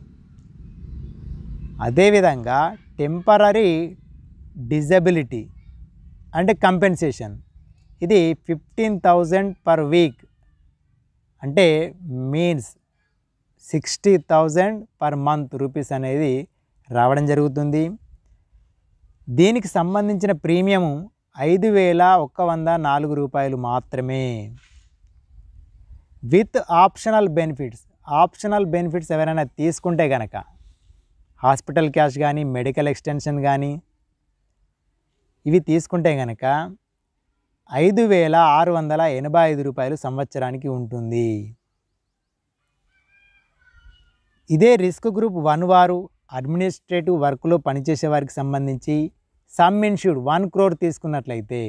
అదేవిధంగా టెంపరీ డిజబిలిటీ అంటే కంపెన్సేషన్ ఇది ఫిఫ్టీన్ థౌజండ్ పర్ వీక్ అంటే means sixty thousand per month rupees అనేది రావడం జరుగుతుంది దీనికి సంబంధించిన ప్రీమియం ఐదు వేల ఒక్క వంద నాలుగు రూపాయలు మాత్రమే with optional benefits optional benefits ఎవరైనా తీసుకుంటే కనుక హాస్పిటల్ క్యాష్ కానీ మెడికల్ ఎక్స్టెన్షన్ కానీ ఇవి తీసుకుంటే కనుక ఐదు వేల ఆరు వందల ఎనభై ఐదు రూపాయలు సంవత్సరానికి ఉంటుంది ఇదే రిస్క్ గ్రూప్ వన్ వారు అడ్మినిస్ట్రేటివ్ వర్క్లో పనిచేసే వారికి సంబంధించి సమ్ సమ్మిన్షుడ్ వన్ క్రోర్ తీసుకున్నట్లయితే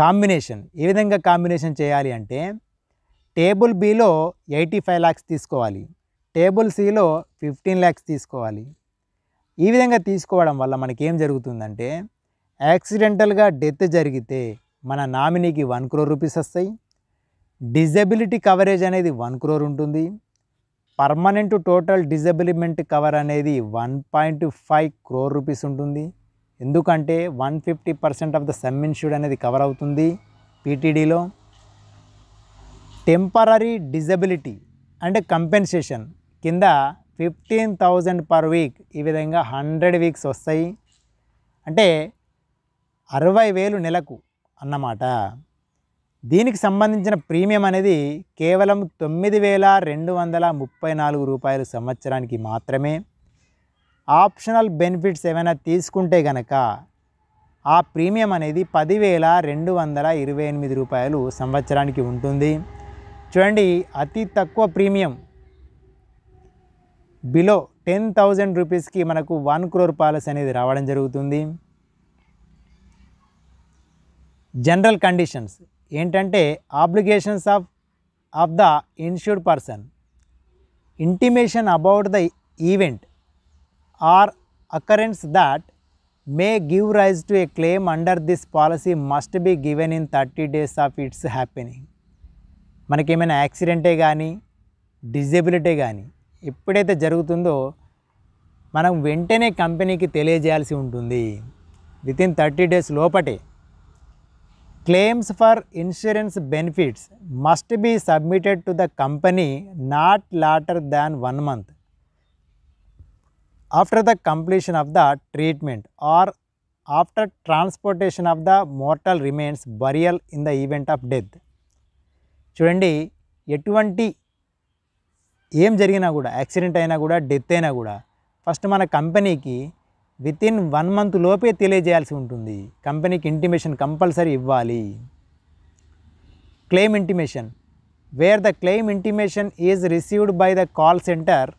కాంబినేషన్ ఏ విధంగా కాంబినేషన్ చేయాలి అంటే టేబుల్ బిలో ఎయిటీ ఫైవ్ ల్యాక్స్ తీసుకోవాలి టేబుల్ సిలో ఫిఫ్టీన్ ల్యాక్స్ తీసుకోవాలి ఈ విధంగా తీసుకోవడం వల్ల మనకి ఏం జరుగుతుందంటే యాక్సిడెంటల్గా డెత్ జరిగితే మన నామినీకి వన్ క్రోర్ రూపీస్ వస్తాయి డిజబిలిటీ కవరేజ్ అనేది వన్ క్రోర్ ఉంటుంది పర్మనెంట్ టోటల్ డిజబిలిమెంట్ కవర్ అనేది one point five crore rupees ఉంటుంది ఎందుకంటే one fifty percent of the sum insured అనేది కవర్ అవుతుంది పీటీడీలో టెంపరీ డిజబిలిటీ అండ్ కంపెన్సేషన్ కింద ఫిఫ్టీన్ థౌజండ్ పర్ వీక్ ఈ విధంగా హండ్రెడ్ వీక్స్ వస్తాయి అంటే అరవై వేలు నెలకు అన్నమాట దీనికి సంబంధించిన ప్రీమియం అనేది కేవలం తొమ్మిది వేల రెండు వందల ముప్పై నాలుగు రూపాయలు సంవత్సరానికి మాత్రమే ఆప్షనల్ బెనిఫిట్స్ ఏమైనా తీసుకుంటే గనక ఆ ప్రీమియం అనేది పదివేల రెండు వందల ఇరవై ఎనిమిది రూపాయలు సంవత్సరానికి ఉంటుంది చూడండి అతి తక్కువ ప్రీమియం బిలో టెన్ థౌజండ్ రూపీస్కి మనకు వన్ క్రోర్ పాలసీ అనేది రావడం జరుగుతుంది జనరల్ కండిషన్స్ ఏంటంటే obligations of of the insured person intimation about the event or occurrence that may give rise to a claim under this policy must be given in thirty days of its happening మనకేమైనా యాక్సిడెంటే కానీ disability కానీ ఎప్పుడైతే జరుగుతుందో మనం వెంటనే కంపెనీకి తెలియజేయాల్సి ఉంటుంది విత్ ఇన్ థర్టీ డేస్ లోపటే claims for insurance benefits must be submitted to the company not later than one month after the completion of the treatment or after transportation of the mortal remains burial in the event of death చూడండి ఎటువంటి ఏం జరిగినా కూడా accident అయినా కూడా death అయినా కూడా first మన కంపెనీకి వితిన్ వన్ మంత్ లోపే తెలియజేయాల్సి ఉంటుంది కంపెనీకి ఇంటిమేషన్ కంపల్సరీ ఇవ్వాలి claim intimation where the claim intimation is received by the call centre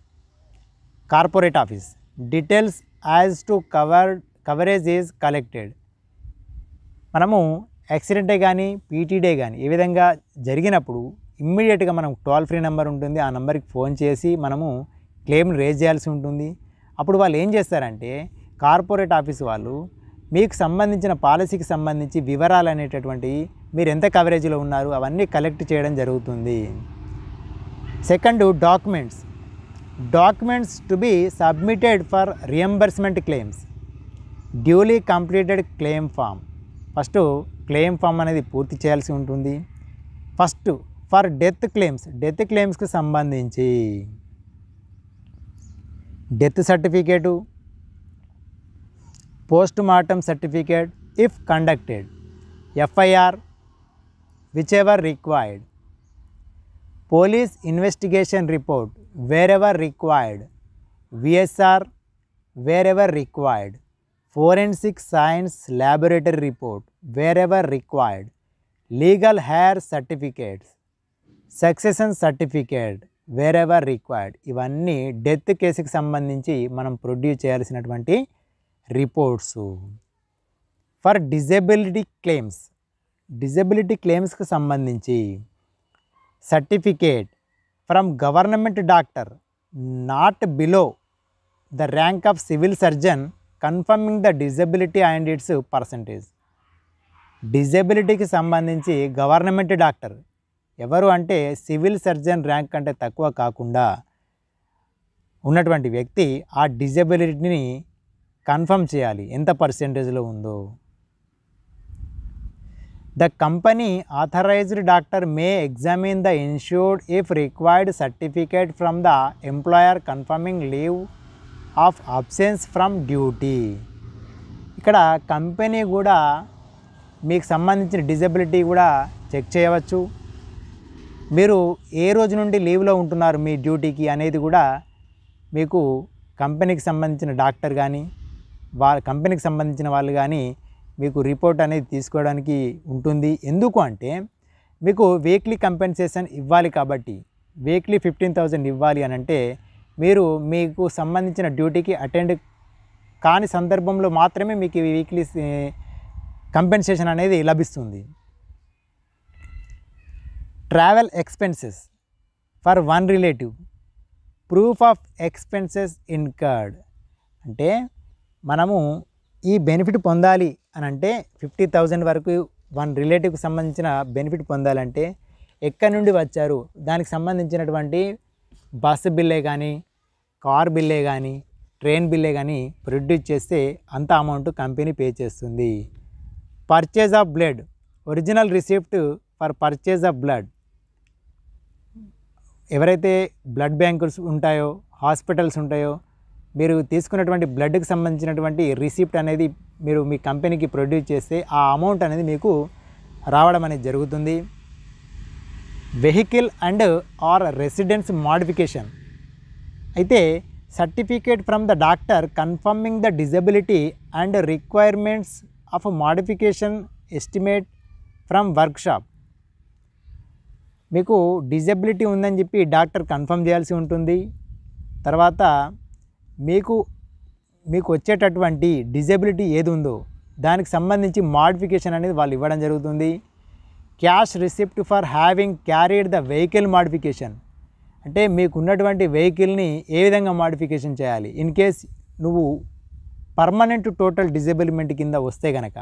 corporate office details as to cover coverage is collected మనము యాక్సిడెంటే కానీ పీటీడే కానీ ఏ విధంగా జరిగినప్పుడు ఇమ్మీడియట్గా మనం టోల్ ఫ్రీ నెంబర్ ఉంటుంది ఆ నెంబర్కి ఫోన్ చేసి మనము క్లెయిమ్ని రేజ్ చేయాల్సి ఉంటుంది అప్పుడు వాళ్ళు ఏం చేస్తారంటే కార్పొరేట్ ఆఫీస్ వాళ్ళు మీకు సంబంధించిన పాలసీకి సంబంధించి వివరాలు అనేటటువంటివి మీరు ఎంత కవరేజ్లో ఉన్నారు అవన్నీ కలెక్ట్ చేయడం జరుగుతుంది second documents documents to be submitted for reimbursement claims duly completed claim form first claim form అనేది పూర్తి చేయాల్సి ఉంటుంది first for death claims death క్లెయిమ్స్కి సంబంధించి death certificate post mortem certificate if conducted FIR whichever required police investigation report wherever required, VSR wherever required, forensic science laboratory report wherever required, legal hair certificates, succession certificate wherever required ఇవన్నీ death కేసుకి సంబంధించి మనం produce చేయాల్సినటువంటి reports for disability claims disability క్లెయిమ్స్కి సంబంధించి certificate from government doctor not below the rank of civil surgeon confirming the disability and its percentage డిజబిలిటీకి సంబంధించి government doctor ఎవరు అంటే సివిల్ సర్జన్ ర్యాంక్ కంటే తక్కువ కాకుండా ఉన్నటువంటి వ్యక్తి ఆ డిజబిలిటీని కన్ఫర్మ్ చేయాలి ఎంత పర్సెంటేజ్లో ఉందో the company authorized doctor may examine the insured if required certificate from the employer confirming leave of absence from duty ఇక్కడ కంపెనీ కూడా మీకు సంబంధించిన డిజబిలిటీ కూడా చెక్ చేయవచ్చు మీరు ఏ రోజు నుండి లీవ్లో ఉంటున్నారు మీ డ్యూటీకి అనేది కూడా మీకు కంపెనీకి సంబంధించిన డాక్టర్ కానీ వాళ్ళ కంపెనీకి సంబంధించిన వాళ్ళు కానీ మీకు రిపోర్ట్ అనేది తీసుకోవడానికి ఉంటుంది ఎందుకు అంటే మీకు వీక్లీ కంపెన్సేషన్ ఇవ్వాలి కాబట్టి వీక్లీ ఫిఫ్టీన్ థౌజండ్ ఇవ్వాలి అని అంటే మీరు మీకు సంబంధించిన డ్యూటీకి అటెండ్ కాని సందర్భంలో మాత్రమే మీకు వీక్లీ కంపెన్సేషన్ అనేది లభిస్తుంది travel expenses for one relative proof of expenses incurred అంటే మనము ఈ బెనిఫిట్ పొందాలి అని అంటే ఫిఫ్టీ థౌజండ్ వరకు వన్ రిలేటివ్కి సంబంధించిన బెనిఫిట్ పొందాలంటే ఎక్కడి నుండి వచ్చారు దానికి సంబంధించినటువంటి బస్సు బిల్లే కానీ కార్ బిల్లే కానీ ట్రైన్ బిల్లే కానీ ప్రొడ్యూస్ చేస్తే అంత అమౌంట్ కంపెనీ పే చేస్తుంది purchase of blood original receipt for purchase of blood ఎవరైతే బ్లడ్ బ్యాంకుస్ ఉంటాయో హాస్పిటల్స్ ఉంటాయో మీరు తీసుకున్నటువంటి బ్లడ్కి సంబంధించినటువంటి రిసిప్ట్ అనేది మీరు మీ కంపెనీకి ప్రొడ్యూస్ చేస్తే ఆ అమౌంట్ అనేది మీకు రావడం అనేది జరుగుతుంది vehicle and or residence modification అయితే certificate from the doctor confirming the disability and requirements of modification estimate from workshop మీకు డిజబిలిటీ ఉందని చెప్పి డాక్టర్ కన్ఫర్మ్ చేయాల్సి ఉంటుంది తర్వాత మీకు మీకు వచ్చేటటువంటి డిజబిలిటీ ఏది ఉందో దానికి సంబంధించి మాడిఫికేషన్ అనేది వాళ్ళు ఇవ్వడం జరుగుతుంది cash receipt for having carried the vehicle modification అంటే మీకు ఉన్నటువంటి వెహికల్ని ఏ విధంగా మాడిఫికేషన్ చేయాలి ఇన్ కేస్ నువ్వు పర్మనెంట్ టోటల్ డిజబిలిమెంట్ కింద వస్తే గనక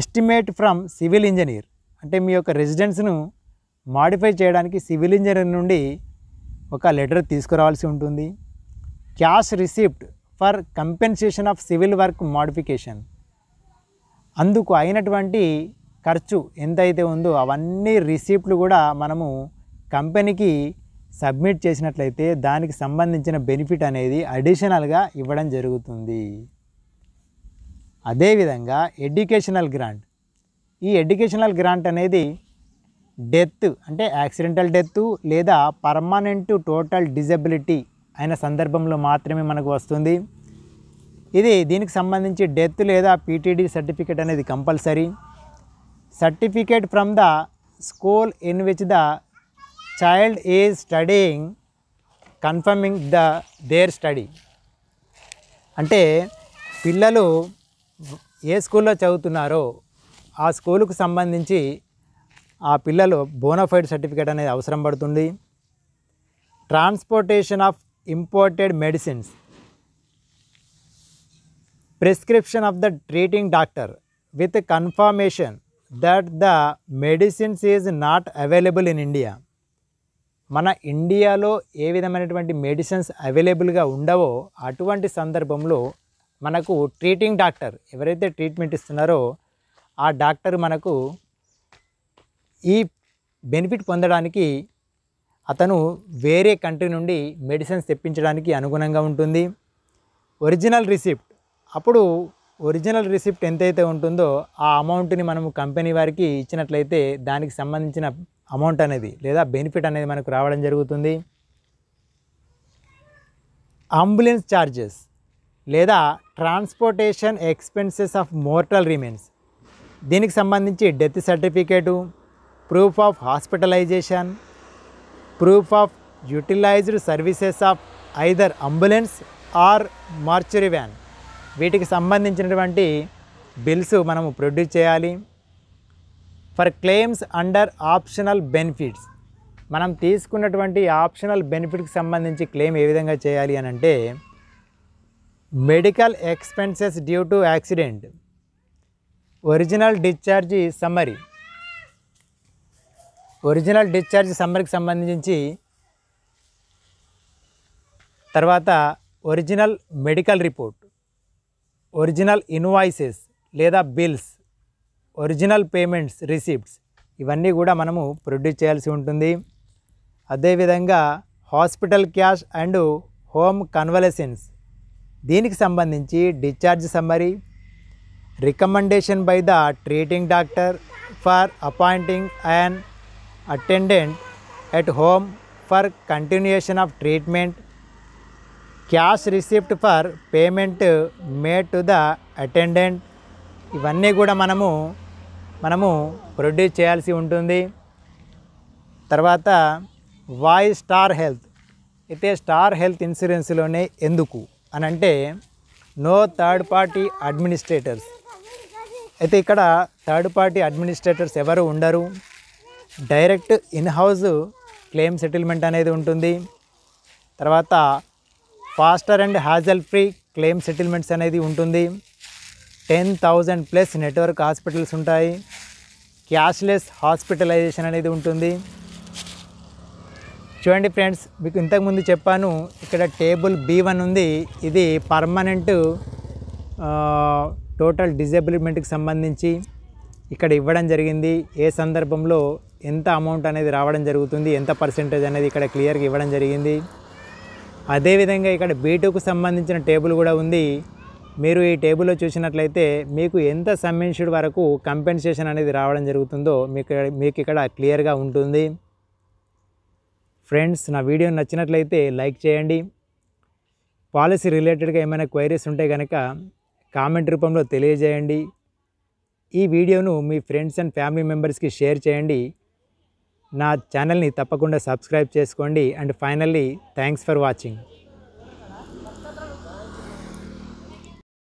ఎస్టిమేట్ ఫ్రమ్ సివిల్ ఇంజనీర్ అంటే మీ యొక్క రెసిడెన్స్ను మాడిఫై చేయడానికి సివిల్ ఇంజనీర్ నుండి ఒక లెటర్ తీసుకురావాల్సి ఉంటుంది cash receipt for compensation of civil work modification అందుకు అయినటువంటి ఖర్చు ఎంతైతే ఉందో అవన్నీ రిసీప్ట్లు కూడా మనము కంపెనీకి సబ్మిట్ చేసినట్లయితే దానికి సంబంధించిన బెనిఫిట్ అనేది అడిషనల్గా ఇవ్వడం జరుగుతుంది అదేవిధంగా ఎడ్యుకేషనల్ గ్రాంట్ ఈ ఎడ్యుకేషనల్ గ్రాంట్ అనేది డెత్ అంటే యాక్సిడెంటల్ డెత్ లేదా పర్మనెంట్ టోటల్ డిజబిలిటీ అయిన సందర్భంలో మాత్రమే మనకు వస్తుంది ఇది దీనికి సంబంధించి డెత్ లేదా పీటీడీ సర్టిఫికేట్ అనేది compulsory certificate from the school in which the child is studying confirming the their study అంటే పిల్లలు ఏ స్కూల్లో చదువుతున్నారో ఆ స్కూలుకు సంబంధించి ఆ పిల్లలు బోనఫైడ్ సర్టిఫికేట్ అనేది అవసరం పడుతుంది transportation of imported medicines. Prescription of the treating doctor with confirmation that the medicines is not available in India. మన ఇండియాలో ఏ విధమైనటువంటి మెడిసిన్స్ అవైలబుల్గా ఉండవో అటువంటి సందర్భంలో మనకు ట్రీటింగ్ డాక్టర్ ఎవరైతే ట్రీట్మెంట్ ఇస్తున్నారో ఆ డాక్టర్ మనకు ఈ బెనిఫిట్ పొందడానికి అతను వేరే కంట్రీ నుండి మెడిసిన్స్ తెప్పించడానికి అనుగుణంగా ఉంటుంది ఒరిజినల్ రిసిప్ట్ అప్పుడు ఒరిజినల్ రిసిప్ట్ ఎంతైతే ఉంటుందో ఆ అమౌంట్ని మనము కంపెనీ వారికి ఇచ్చినట్లయితే దానికి సంబంధించిన అమౌంట్ అనేది లేదా బెనిఫిట్ అనేది మనకు రావడం జరుగుతుంది అంబులెన్స్ ఛార్జెస్ లేదా transportation expenses of mortal remains దీనికి సంబంధించి death certificate proof of hospitalization proof of utilized services of either ambulance or mortuary van వీటికి సంబంధించినటువంటి బిల్స్ మనము ప్రొడ్యూస్ చేయాలి for claims under optional benefits మనం తీసుకున్నటువంటి ఆప్షనల్ బెనిఫిట్కి సంబంధించి క్లెయిమ్ ఏ విధంగా చేయాలి అని అంటే medical expenses due to accident original discharge summary original discharge సమ్మర్కి సంబంధించి తర్వాత original medical report original invoices లేదా బిల్స్ ఒరిజినల్ పేమెంట్స్ రిసిప్ట్స్ ఇవన్నీ కూడా మనము ప్రొడ్యూస్ చేయాల్సి ఉంటుంది అదేవిధంగా hospital cash and home convalescence దీనికి సంబంధించి discharge summary recommendation by the treating doctor for appointing and attendant at home for continuation of treatment, cash receipt for payment made to the attendant ఇవన్నీ కూడా మనము మనము produce చేయాల్సి ఉంటుంది తర్వాత why star health అయితే స్టార్ హెల్త్ ఇన్సూరెన్స్లోనే ఎందుకు అని అంటే నో థర్డ్ పార్టీ అడ్మినిస్ట్రేటర్స్ అయితే ఇక్కడ థర్డ్ పార్టీ అడ్మినిస్ట్రేటర్స్ ఎవరు ఉండరు direct in house claim settlement అనేది ఉంటుంది తర్వాత faster and hassle free claim settlements అనేది ఉంటుంది ten thousand plus network hospitals ఉంటాయి క్యాష్లెస్ హాస్పిటలైజేషన్ అనేది ఉంటుంది చూడండి ఫ్రెండ్స్ మీకు ఇంతకుముందు చెప్పాను ఇక్కడ టేబుల్ బీ వన్ ఉంది ఇది పర్మనెంట్ టోటల్ డిజబిలిమెంట్కి సంబంధించి ఇక్కడ ఇవ్వడం జరిగింది ఏ సందర్భంలో ఎంత అమౌంట్ అనేది రావడం జరుగుతుంది ఎంత పర్సెంటేజ్ అనేది ఇక్కడ క్లియర్గా ఇవ్వడం జరిగింది అదేవిధంగా ఇక్కడ బీటూకు సంబంధించిన టేబుల్ కూడా ఉంది మీరు ఈ టేబుల్లో చూసినట్లయితే మీకు ఎంత సమ్మెన్షుడ్ వరకు కంపెన్సేషన్ అనేది రావడం జరుగుతుందో మీకు మీకు ఇక్కడ క్లియర్గా ఉంటుంది ఫ్రెండ్స్ నా వీడియో నచ్చినట్లయితే లైక్ చేయండి పాలసీ రిలేటెడ్గా ఏమైనా క్వైరీస్ ఉంటే కనుక కామెంట్ రూపంలో తెలియజేయండి ఈ వీడియోను మీ ఫ్రెండ్స్ అండ్ ఫ్యామిలీ మెంబర్స్కి షేర్ చేయండి నా ఛానల్ని తప్పకుండా సబ్స్క్రైబ్ చేసుకోండి and finally thanks for watching